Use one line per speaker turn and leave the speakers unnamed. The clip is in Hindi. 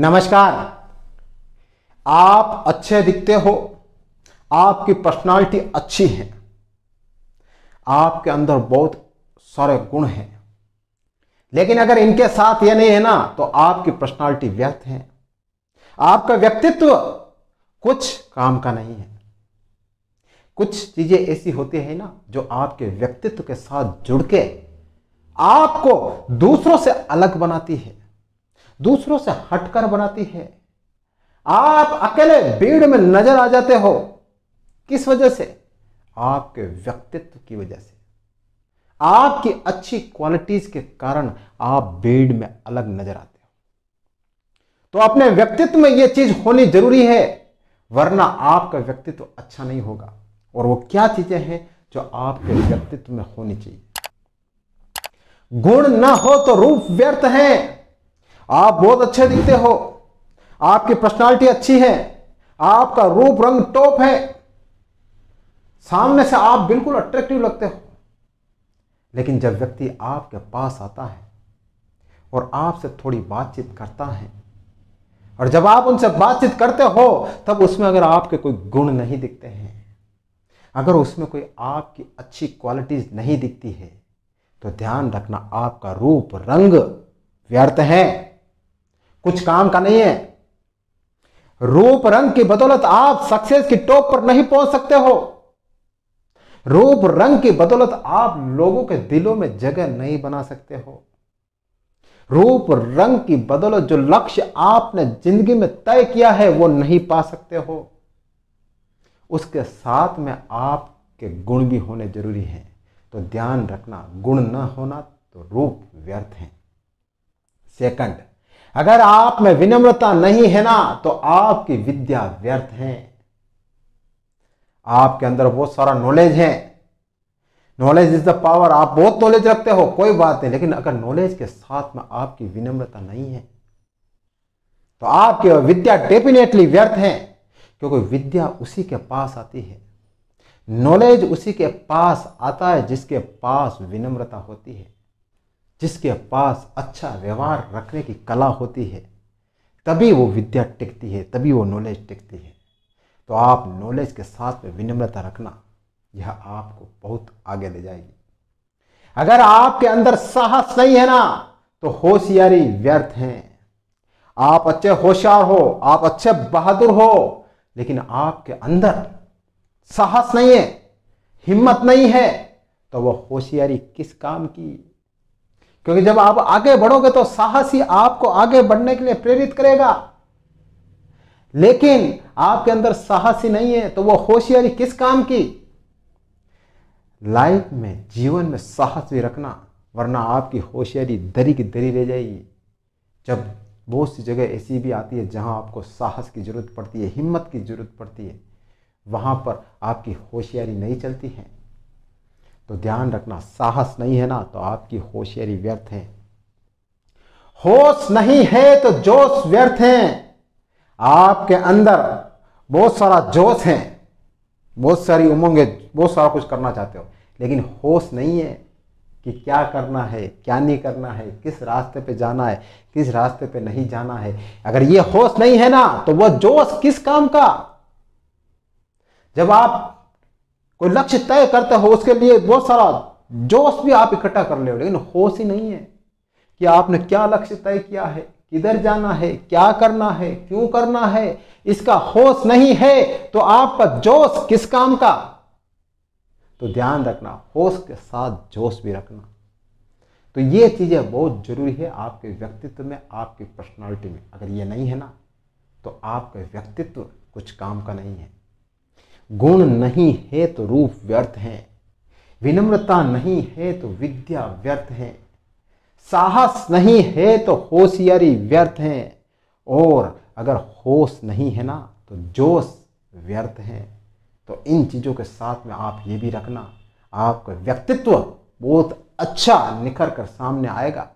नमस्कार आप अच्छे दिखते हो आपकी पर्सनालिटी अच्छी है आपके अंदर बहुत सारे गुण हैं लेकिन अगर इनके साथ ये नहीं है ना तो आपकी पर्सनालिटी व्यर्थ है आपका व्यक्तित्व कुछ काम का नहीं है कुछ चीजें ऐसी होती है ना जो आपके व्यक्तित्व के साथ जुड़ के आपको दूसरों से अलग बनाती है दूसरों से हटकर बनाती है आप अकेले भीड़ में नजर आ जाते हो किस वजह से आपके व्यक्तित्व की वजह से आपकी अच्छी क्वालिटीज के कारण आप भीड़ में अलग नजर आते हो तो अपने व्यक्तित्व में यह चीज होनी जरूरी है वरना आपका व्यक्तित्व अच्छा नहीं होगा और वो क्या चीजें हैं जो आपके व्यक्तित्व में होनी चाहिए गुण ना हो तो रूप व्यर्थ है आप बहुत अच्छे दिखते हो आपकी पर्सनालिटी अच्छी है आपका रूप रंग टॉप है सामने से आप बिल्कुल अट्रैक्टिव लगते हो लेकिन जब व्यक्ति आपके पास आता है और आपसे थोड़ी बातचीत करता है और जब आप उनसे बातचीत करते हो तब उसमें अगर आपके कोई गुण नहीं दिखते हैं अगर उसमें कोई आपकी अच्छी क्वालिटीज नहीं दिखती है तो ध्यान रखना आपका रूप रंग व्यर्थ है कुछ काम का नहीं है रूप रंग की बदौलत आप सक्सेस की टॉप पर नहीं पहुंच सकते हो रूप रंग की बदौलत आप लोगों के दिलों में जगह नहीं बना सकते हो रूप रंग की बदौलत जो लक्ष्य आपने जिंदगी में तय किया है वो नहीं पा सकते हो उसके साथ में आपके गुण भी होने जरूरी हैं तो ध्यान रखना गुण न होना तो रूप व्यर्थ है सेकंड अगर आप में विनम्रता नहीं है ना तो आपकी विद्या व्यर्थ है आपके अंदर बहुत सारा नॉलेज है नॉलेज इज द पावर आप बहुत नॉलेज रखते हो कोई बात नहीं लेकिन अगर नॉलेज के साथ में आपकी विनम्रता नहीं है तो आपकी विद्या डेफिनेटली व्यर्थ है क्योंकि विद्या उसी के पास आती है नॉलेज उसी के पास आता है जिसके पास विनम्रता होती है जिसके पास अच्छा व्यवहार रखने की कला होती है तभी वो विद्या टिकती है तभी वो नॉलेज टिकती है तो आप नॉलेज के साथ में विनम्रता रखना यह आपको बहुत आगे ले जाएगी अगर आपके अंदर साहस नहीं है ना तो होशियारी व्यर्थ है आप अच्छे होशियार हो आप अच्छे बहादुर हो लेकिन आपके अंदर साहस नहीं है हिम्मत नहीं है तो वह होशियारी किस काम की क्योंकि जब आप आगे बढ़ोगे तो साहस ही आपको आगे बढ़ने के लिए प्रेरित करेगा लेकिन आपके अंदर साहस ही नहीं है तो वो होशियारी किस काम की लाइफ में जीवन में साहस भी रखना वरना आपकी होशियारी दरी की दरी रह जाएगी जब बहुत सी जगह ऐसी भी आती है जहां आपको साहस की ज़रूरत पड़ती है हिम्मत की ज़रूरत पड़ती है वहां पर आपकी होशियारी नहीं चलती है तो ध्यान रखना साहस नहीं है ना तो आपकी होशियारी व्यर्थ है होश नहीं है तो जोश व्यर्थ है आपके अंदर बहुत सारा जोश है बहुत सारी उमंगे बहुत सारा कुछ करना चाहते हो लेकिन होश नहीं है कि क्या करना है क्या नहीं करना है किस रास्ते पे जाना है किस रास्ते पे नहीं जाना है अगर ये होश नहीं है ना तो वह जोश किस काम का जब आप कोई लक्ष्य तय करते हो उसके लिए बहुत सारा जोश भी आप इकट्ठा कर ले हो लेकिन होश ही नहीं है कि आपने क्या लक्ष्य तय किया है किधर जाना है क्या करना है क्यों करना है इसका होश नहीं है तो आपका जोश किस काम का तो ध्यान रखना होश के साथ जोश भी रखना तो ये चीज़ें बहुत जरूरी है आपके व्यक्तित्व में आपकी पर्सनालिटी में अगर ये नहीं है ना तो आपका व्यक्तित्व कुछ काम का नहीं है गुण नहीं है तो रूप व्यर्थ है विनम्रता नहीं है तो विद्या व्यर्थ है साहस नहीं है तो होशियारी व्यर्थ है और अगर होश नहीं है ना तो जोश व्यर्थ है तो इन चीज़ों के साथ में आप ये भी रखना आपका व्यक्तित्व बहुत अच्छा निखर कर सामने आएगा